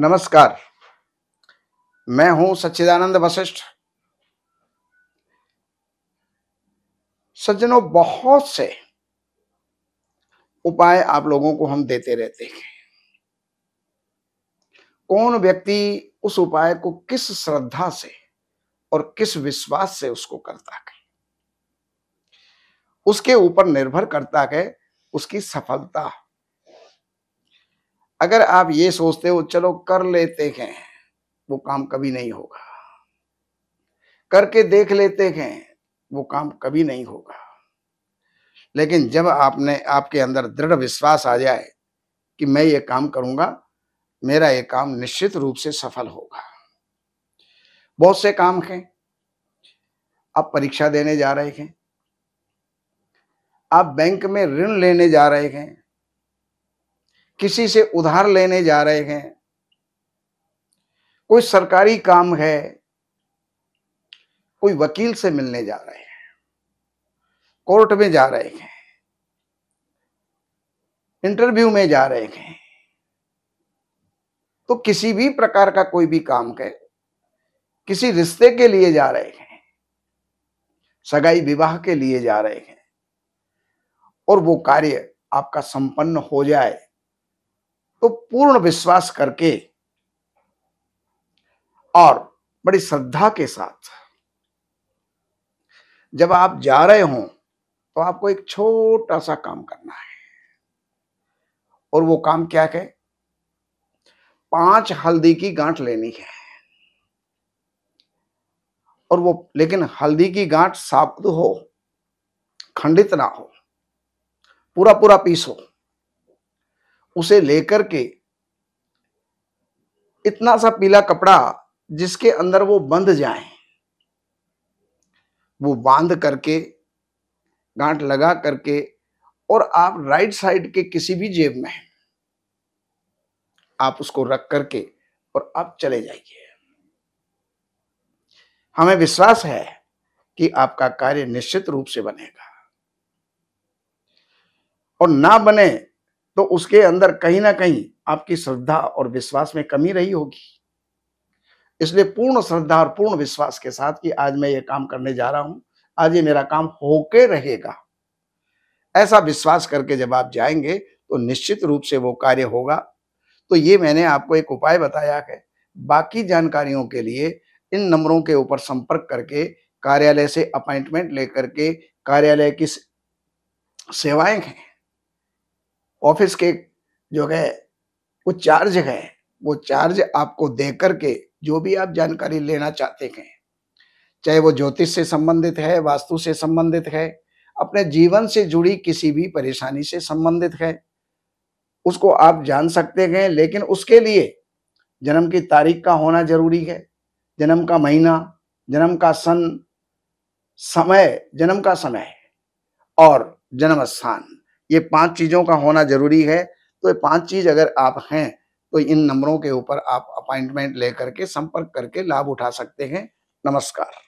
नमस्कार मैं हूं सच्चिदानंद वशिष्ठ सज्जनों बहुत से उपाय आप लोगों को हम देते रहते हैं कौन व्यक्ति उस उपाय को किस श्रद्धा से और किस विश्वास से उसको करता है उसके ऊपर निर्भर करता है उसकी सफलता अगर आप ये सोचते हो चलो कर लेते हैं वो काम कभी नहीं होगा करके देख लेते हैं वो काम कभी नहीं होगा लेकिन जब आपने आपके अंदर दृढ़ विश्वास आ जाए कि मैं ये काम करूंगा मेरा ये काम निश्चित रूप से सफल होगा बहुत से काम हैं आप परीक्षा देने जा रहे हैं आप बैंक में ऋण लेने जा रहे हैं किसी से उधार लेने जा रहे हैं कोई सरकारी काम है कोई वकील से मिलने जा रहे हैं कोर्ट में जा रहे हैं इंटरव्यू में जा रहे हैं तो किसी भी प्रकार का कोई भी काम है किसी रिश्ते के लिए जा रहे हैं सगाई विवाह के लिए जा रहे हैं और वो कार्य आपका संपन्न हो जाए तो पूर्ण विश्वास करके और बड़ी श्रद्धा के साथ जब आप जा रहे हो तो आपको एक छोटा सा काम करना है और वो काम क्या है पांच हल्दी की गांठ लेनी है और वो लेकिन हल्दी की गांठ साबुत हो खंडित ना हो पूरा पूरा पीस हो उसे लेकर के इतना सा पीला कपड़ा जिसके अंदर वो बंध जाए वो बांध करके गांठ लगा करके और आप राइट साइड के किसी भी जेब में आप उसको रख करके और आप चले जाइए हमें विश्वास है कि आपका कार्य निश्चित रूप से बनेगा और ना बने तो उसके अंदर कहीं ना कहीं आपकी श्रद्धा और विश्वास में कमी रही होगी इसलिए पूर्ण श्रद्धा और पूर्ण विश्वास के साथ कि आज मैं ये काम करने जा रहा हूं आज ये मेरा काम होके रहेगा ऐसा विश्वास करके जब आप जाएंगे तो निश्चित रूप से वो कार्य होगा तो ये मैंने आपको एक उपाय बताया है बाकी जानकारियों के लिए इन नंबरों के ऊपर संपर्क करके कार्यालय से अपॉइंटमेंट लेकर के कार्यालय की सेवाएं हैं ऑफिस के जो है वो चार्ज है वो चार्ज आपको दे करके जो भी आप जानकारी लेना चाहते हैं चाहे वो ज्योतिष से संबंधित है वास्तु से संबंधित है अपने जीवन से जुड़ी किसी भी परेशानी से संबंधित है उसको आप जान सकते हैं लेकिन उसके लिए जन्म की तारीख का होना जरूरी है जन्म का महीना जन्म का सन समय जन्म का समय और जन्म स्थान ये पांच चीज़ों का होना जरूरी है तो ये पांच चीज़ अगर आप हैं तो इन नंबरों के ऊपर आप अपॉइंटमेंट ले करके संपर्क करके लाभ उठा सकते हैं नमस्कार